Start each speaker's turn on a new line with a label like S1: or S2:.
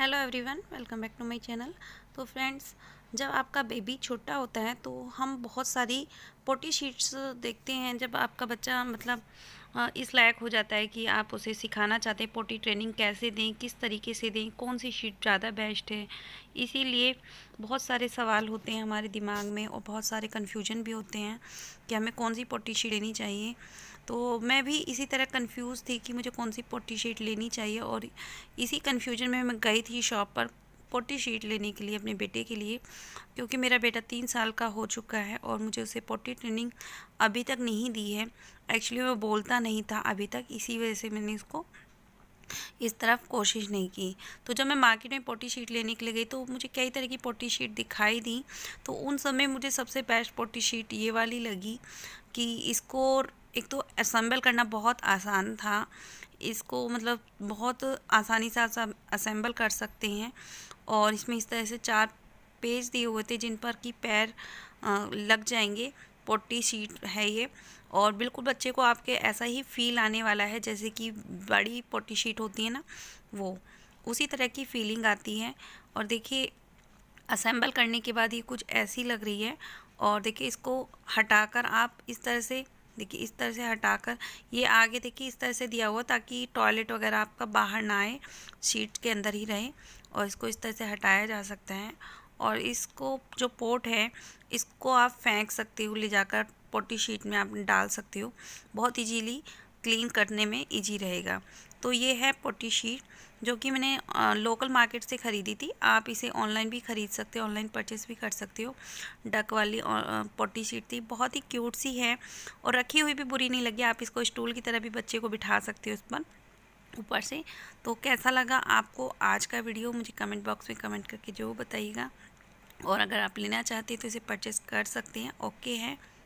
S1: hello everyone welcome back to my channel तो friends जब आपका बेबी छोटा होता है तो हम बहुत सारी पोटी शीट्स देखते हैं जब आपका बच्चा मतलब इस लायक हो जाता है कि आप उसे सिखाना चाहते हैं पोटी ट्रेनिंग कैसे दें किस तरीके से दें कौन सी शीट ज़्यादा बेस्ट है इसीलिए बहुत सारे सवाल होते हैं हमारे दिमाग में और बहुत सारे कन्फ्यूजन भी होते हैं कि हमें कौन सी पोटी शीट लेनी चाहिए तो मैं भी इसी तरह कंफ्यूज थी कि मुझे कौन सी पोटी शीट लेनी चाहिए और इसी कन्फ्यूजन में मैं गई थी शॉप पर पोटी शीट लेने के लिए अपने बेटे के लिए क्योंकि मेरा बेटा तीन साल का हो चुका है और मुझे उसे पोटी ट्रेनिंग अभी तक नहीं दी है एक्चुअली वो बोलता नहीं था अभी तक इसी वजह से मैंने इसको इस तरफ कोशिश नहीं की तो जब मैं मार्केट में पोटी शीट लेने के लिए गई तो मुझे कई तरह की पोटी शीट दिखाई दी तो उन समय मुझे सबसे बेस्ट पोटी शीट ये वाली लगी कि इसको एक तो असम्बल करना बहुत आसान था इसको मतलब बहुत आसानी से असम्बल कर सकते हैं और इसमें इस तरह से चार पेज दिए हुए थे जिन पर कि पैर लग जाएंगे पोटी शीट है ये और बिल्कुल बच्चे को आपके ऐसा ही फील आने वाला है जैसे कि बड़ी पोटी शीट होती है ना वो उसी तरह की फीलिंग आती है और देखिए असेंबल करने के बाद ये कुछ ऐसी लग रही है और देखिए इसको हटाकर आप इस तरह से देखिए इस तरह से हटाकर ये आगे देखिए इस तरह से दिया हुआ ताकि टॉयलेट वगैरह आपका बाहर ना आए शीट के अंदर ही रहे और इसको इस तरह से हटाया जा सकता है और इसको जो पोट है इसको आप फेंक सकते हो ले जाकर पोटी शीट में आप डाल सकते हो बहुत इजीली क्लीन करने में इजी रहेगा तो ये है पोटी शीट जो कि मैंने लोकल मार्केट से ख़रीदी थी आप इसे ऑनलाइन भी ख़रीद सकते हो ऑनलाइन परचेस भी कर सकते हो डक वाली पोटी शीट थी बहुत ही क्यूट सी है और रखी हुई भी बुरी नहीं लगी आप इसको स्टूल की तरह भी बच्चे को बिठा सकते हो इस पर ऊपर से तो कैसा लगा आपको आज का वीडियो मुझे कमेंट बॉक्स में कमेंट करके जरूर बताइएगा और अगर आप लेना चाहते हैं तो इसे परचेज़ कर सकते हैं ओके है